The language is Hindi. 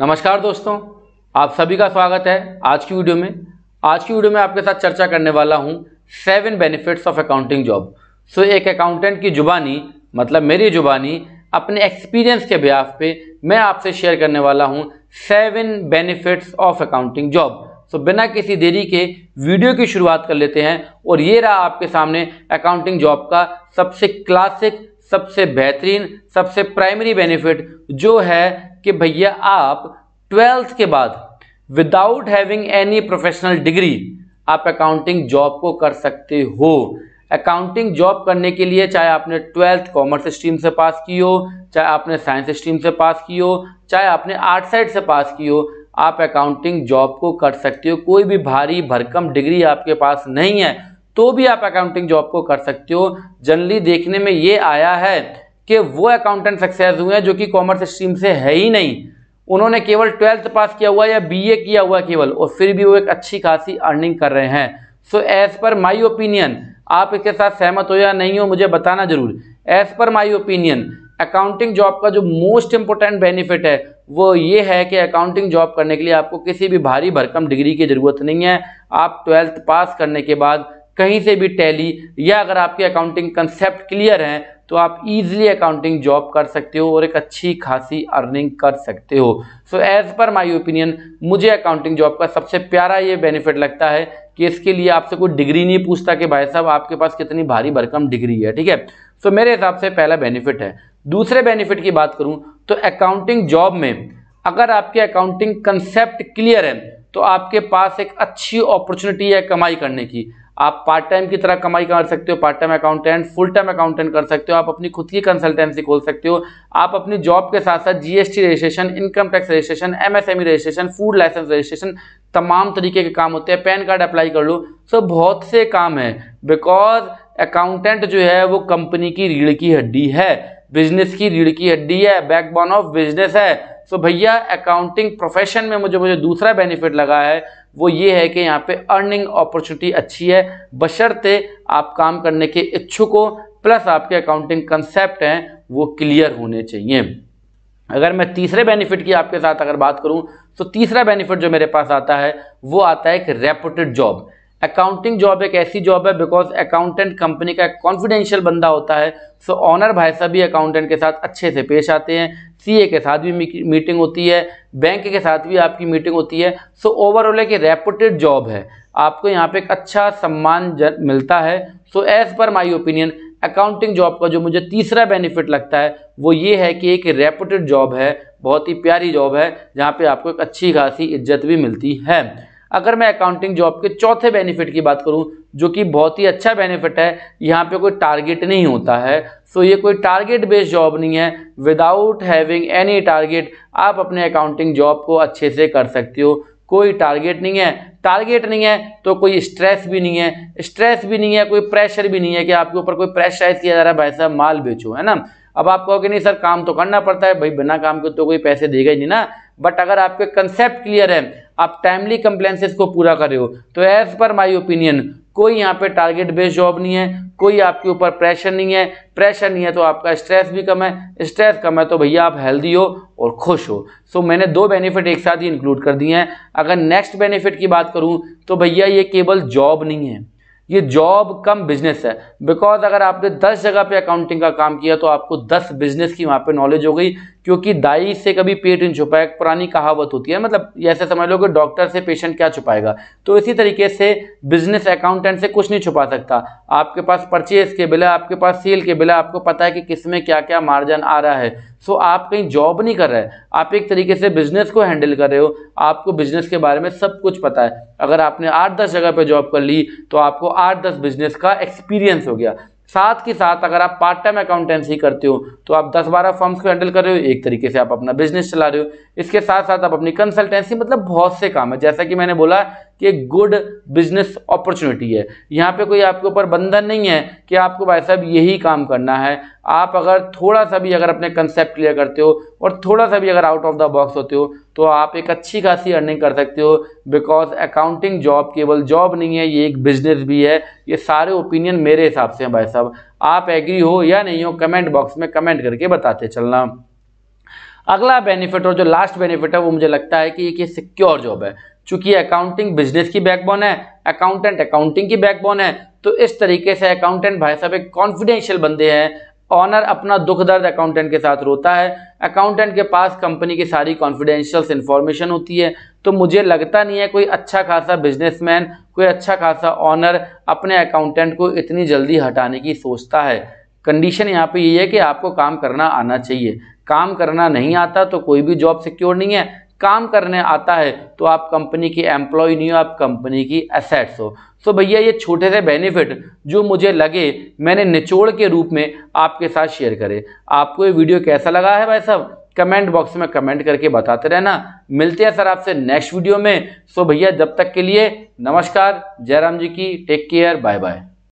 नमस्कार दोस्तों आप सभी का स्वागत है आज की वीडियो में आज की वीडियो में आपके साथ चर्चा करने वाला हूँ seven benefits of accounting job so एक अकाउंटेंट की जुबानी मतलब मेरी जुबानी अपने एक्सपीरियंस के ब्याज पे मैं आपसे शेयर करने वाला हूँ seven benefits of accounting job so बिना किसी देरी के वीडियो की शुरुआत कर लेते हैं और ये रहा आपके सामने अकाउंटिंग जॉब का सबसे क्लासिक सबसे बेहतरीन सबसे प्राइमरी बेनिफिट जो है कि भैया आप ट्वेल्थ के बाद without having any professional degree आप अकाउंटिंग जॉब को कर सकते हो अकाउंटिंग जॉब करने के लिए चाहे आपने ट्वेल्थ कॉमर्स स्ट्रीम से पास की हो चाहे आपने साइंस स्ट्रीम से पास की हो चाहे आपने आर्ट साइड से पास की हो आप अकाउंटिंग जॉब को कर सकते हो कोई भी भारी भरकम डिग्री आपके पास नहीं है तो भी आप अकाउंटिंग जॉब को कर सकते हो जनरली देखने में ये आया है कि वो अकाउंटेंट सक्सेस हुए हैं जो कि कॉमर्स स्ट्रीम से है ही नहीं उन्होंने केवल ट्वेल्थ पास किया हुआ या बीए किया हुआ केवल और फिर भी वो एक अच्छी खासी अर्निंग कर रहे हैं सो एज़ पर माई ओपिनियन आप इसके साथ सहमत हो या नहीं हो मुझे बताना जरूर as per my opinion accounting job का जो मोस्ट इंपॉर्टेंट बेनिफिट है वो ये है कि अकाउंटिंग जॉब करने के लिए आपको किसी भी भारी भरकम डिग्री की ज़रूरत नहीं है आप ट्वेल्थ पास करने के बाद कहीं से भी टैली या अगर आपके अकाउंटिंग कंसेप्ट क्लियर हैं तो आप इजीली अकाउंटिंग जॉब कर सकते हो और एक अच्छी खासी अर्निंग कर सकते हो so as per my opinion मुझे अकाउंटिंग जॉब का सबसे प्यारा ये बेनिफिट लगता है कि इसके लिए आपसे कोई डिग्री नहीं पूछता कि भाई साहब आपके पास कितनी भारी भरकम डिग्री है ठीक है सो मेरे हिसाब से पहला बेनिफिट है दूसरे बेनिफिट की बात करूँ तो अकाउंटिंग जॉब में अगर आपके अकाउंटिंग कंसेप्ट क्लियर है तो आपके पास एक अच्छी अपॉर्चुनिटी है कमाई करने की आप पार्ट टाइम की तरह कमाई कर सकते हो part time accountant full time accountant कर सकते हो आप अपनी खुद की कंसल्टेंसी खोल सकते हो आप अपनी जॉब के साथ साथ GST registration income tax registration MSME registration food licence registration तमाम तरीके के काम होते हैं पैन कार्ड अप्लाई कर लो सो बहुत से काम है बिकॉज अकाउंटेंट जो है वो कंपनी की रीढ़ की हड्डी है बिजनेस की रीढ़ की हड्डी है बैकबोन ऑफ बिजनेस है सो भैया अकाउंटिंग प्रोफेशन में मुझे मुझे दूसरा बेनिफिट लगा है वो ये है कि यहाँ पे अर्निंग अपॉर्चुनिटी अच्छी है बशर्ते आप काम करने के इच्छुक हो प्लस आपके अकाउंटिंग कंसेप्ट हैं वो क्लियर होने चाहिए अगर मैं तीसरे बेनिफिट की आपके साथ अगर बात करूँ तो तीसरा बेनिफिट जो मेरे पास आता है वो आता है एक रेपुटेड जॉब अकाउंटिंग जॉब एक ऐसी जॉब है बिकॉज अकाउंटेंट कंपनी का एक कॉन्फिडेंशियल बंदा होता है सो ऑनर भाई साहब भी अकाउंटेंट के साथ अच्छे से पेश आते हैं सीए के साथ भी मीटिंग होती है बैंक के साथ भी आपकी मीटिंग होती है सो ओवरऑल एक रेपुटेड जॉब है आपको यहाँ पे एक अच्छा सम्मान मिलता है सो एज़ पर माई ओपिनियन अकाउंटिंग जॉब का जो मुझे तीसरा बेनिफिट लगता है वो ये है कि एक रेपुटेड जॉब है बहुत ही प्यारी जॉब है जहाँ पर आपको एक अच्छी खासी इज्जत भी मिलती है अगर मैं अकाउंटिंग जॉब के चौथे बेनिफिट की बात करूं जो कि बहुत ही अच्छा बेनिफिट है यहाँ पे कोई टारगेट नहीं होता है सो ये कोई टारगेट बेस्ड जॉब नहीं है विदाउट हैविंग एनी टारगेट आप अपने अकाउंटिंग जॉब को अच्छे से कर सकते हो कोई टारगेट नहीं है टारगेट नहीं है तो कोई स्ट्रेस भी नहीं है स्ट्रेस भी नहीं है कोई प्रेशर भी नहीं है कि आपके ऊपर कोई प्रेशराइज किया जा रहा है भाई साहब माल बेचो है ना अब आप कहोगे नहीं सर काम तो करना पड़ता है भाई बिना काम के तो कोई पैसे देगा ही नहीं ना बट अगर आपके कंसेप्ट क्लियर है आप टाइमली कंप्लेंसेस को पूरा कर रहे हो तो एज पर माई ओपिनियन कोई यहाँ पे टारगेट बेस्ड जॉब नहीं है कोई आपके ऊपर प्रेशर नहीं है प्रेशर नहीं है तो आपका स्ट्रेस भी कम है स्ट्रेस कम है तो भैया आप हेल्दी हो और खुश हो सो so, मैंने दो बेनिफिट एक साथ ही इंक्लूड कर दिए हैं अगर नेक्स्ट बेनिफिट की बात करूँ तो भैया ये केवल जॉब नहीं है ये जॉब कम बिजनेस है बिकॉज अगर आपने 10 जगह पे अकाउंटिंग का काम किया तो आपको 10 बिजनेस की वहाँ पे नॉलेज हो गई क्योंकि दाई से कभी पेट नहीं एक पुरानी कहावत होती है मतलब ऐसे समझ लो कि डॉक्टर से पेशेंट क्या छुपाएगा तो इसी तरीके से बिजनेस अकाउंटेंट से कुछ नहीं छुपा सकता आपके पास परचेज के बिल है आपके पास सेल के बिल आपको पता है कि किस में क्या क्या मार्जिन आ रहा है सो आप कहीं जॉब नहीं कर रहे आप एक तरीके से बिजनेस को हैंडल कर रहे हो आपको बिजनेस के बारे में सब कुछ पता है अगर आपने आठ दस जगह पर जॉब कर ली तो आपको आठ दस बिजनेस का एक्सपीरियंस हो गया साथ के साथ अगर आप पार्ट टाइम अकाउंटेंसी करते हो तो आप 10-12 फॉर्म्स को हैंडल कर रहे हो एक तरीके से आप अपना बिजनेस चला रहे हो इसके साथ साथ आप अपनी कंसल्टेंसी मतलब बहुत से काम है जैसा कि मैंने बोला कि गुड बिजनेस अपॉर्चुनिटी है यहाँ पे कोई आपके ऊपर बंधन नहीं है कि आपको भाई साहब यही काम करना है आप अगर थोड़ा सा भी अगर अपने कंसेप्ट क्लियर करते हो और थोड़ा सा भी अगर आउट ऑफ द बॉक्स होते हो तो आप एक अच्छी खासी अर्निंग कर सकते हो बिकॉज अकाउंटिंग जॉब केवल जॉब नहीं है ये एक बिजनेस भी है ये सारे ओपिनियन मेरे हिसाब से हैं भाई साहब आप एग्री हो या नहीं हो कमेंट बॉक्स में कमेंट करके बताते चलना अगला बेनिफिट और जो लास्ट बेनिफिट है वो मुझे लगता है कि एक ये सिक्योर जॉब है चूंकि अकाउंटिंग बिजनेस की बैकबोन है अकाउंटेंट अकाउंटिंग की बैकबोन है तो इस तरीके से अकाउंटेंट भाई साहब एक कॉन्फिडेंशियल बंदे हैं ऑनर अपना दुख दर्द अकाउंटेंट के साथ रोता है अकाउंटेंट के पास कंपनी की सारी कॉन्फिडेंशियल इन्फॉर्मेशन होती है तो मुझे लगता नहीं है कोई अच्छा खासा बिजनेसमैन कोई अच्छा खासा ऑनर अपने अकाउंटेंट को इतनी जल्दी हटाने की सोचता है कंडीशन यहाँ पे ये यह है कि आपको काम करना आना चाहिए काम करना नहीं आता तो कोई भी जॉब सिक्योर नहीं है काम करने आता है तो आप कंपनी की एम्प्लॉय नहीं हो आप कंपनी की एसेट्स हो सो भैया ये छोटे से बेनिफिट जो मुझे लगे मैंने निचोड़ के रूप में आपके साथ शेयर करे आपको ये वीडियो कैसा लगा है भाई साहब कमेंट बॉक्स में कमेंट करके बताते रहना मिलते हैं सर आपसे नेक्स्ट वीडियो में सो भैया जब तक के लिए नमस्कार जयराम जी की टेक केयर बाय बाय